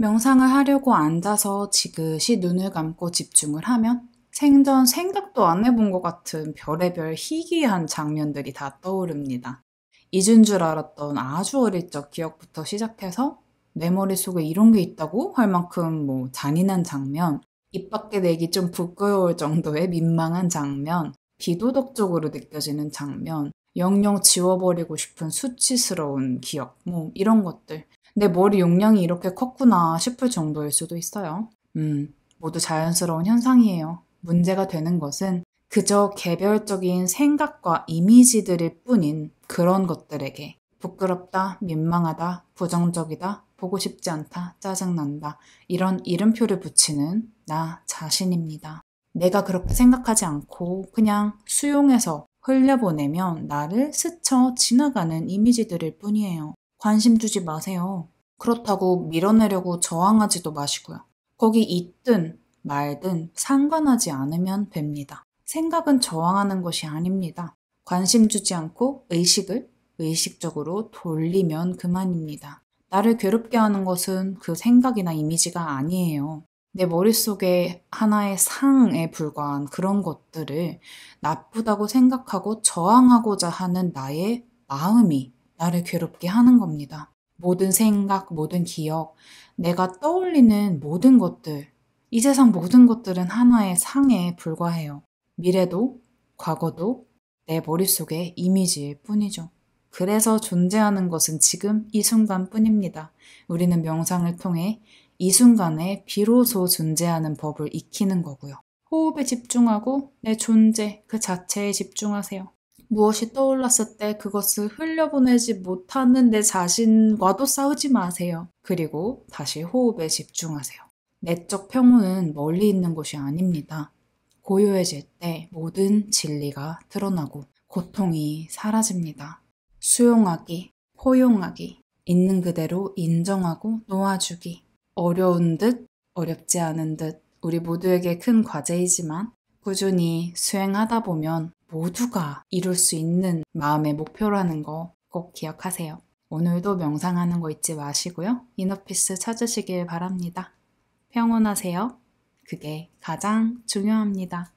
명상을 하려고 앉아서 지그시 눈을 감고 집중을 하면 생전 생각도 안 해본 것 같은 별의별 희귀한 장면들이 다 떠오릅니다. 잊은 줄 알았던 아주 어릴 적 기억부터 시작해서 내 머릿속에 이런 게 있다고 할 만큼 뭐 잔인한 장면, 입 밖에 내기 좀 부끄러울 정도의 민망한 장면, 비도덕적으로 느껴지는 장면, 영영 지워버리고 싶은 수치스러운 기억, 뭐 이런 것들. 내 머리 용량이 이렇게 컸구나 싶을 정도일 수도 있어요. 음, 모두 자연스러운 현상이에요. 문제가 되는 것은 그저 개별적인 생각과 이미지들일 뿐인 그런 것들에게 부끄럽다, 민망하다, 부정적이다, 보고 싶지 않다, 짜증난다 이런 이름표를 붙이는 나 자신입니다. 내가 그렇게 생각하지 않고 그냥 수용해서 흘려보내면 나를 스쳐 지나가는 이미지들일 뿐이에요. 관심 주지 마세요. 그렇다고 밀어내려고 저항하지도 마시고요. 거기 있든 말든 상관하지 않으면 됩니다. 생각은 저항하는 것이 아닙니다. 관심 주지 않고 의식을 의식적으로 돌리면 그만입니다. 나를 괴롭게 하는 것은 그 생각이나 이미지가 아니에요. 내 머릿속에 하나의 상에 불과한 그런 것들을 나쁘다고 생각하고 저항하고자 하는 나의 마음이 나를 괴롭게 하는 겁니다. 모든 생각, 모든 기억, 내가 떠올리는 모든 것들, 이 세상 모든 것들은 하나의 상에 불과해요. 미래도, 과거도, 내 머릿속의 이미지일 뿐이죠. 그래서 존재하는 것은 지금 이 순간뿐입니다. 우리는 명상을 통해 이 순간에 비로소 존재하는 법을 익히는 거고요. 호흡에 집중하고 내 존재 그 자체에 집중하세요. 무엇이 떠올랐을 때 그것을 흘려보내지 못하는 내 자신과도 싸우지 마세요. 그리고 다시 호흡에 집중하세요. 내적 평온은 멀리 있는 곳이 아닙니다. 고요해질 때 모든 진리가 드러나고 고통이 사라집니다. 수용하기, 포용하기, 있는 그대로 인정하고 놓아주기. 어려운 듯, 어렵지 않은 듯, 우리 모두에게 큰 과제이지만 꾸준히 수행하다 보면 모두가 이룰 수 있는 마음의 목표라는 거 꼭 기억하세요. 오늘도 명상하는 거 잊지 마시고요. 이너피스 찾으시길 바랍니다. 평온하세요. 그게 가장 중요합니다.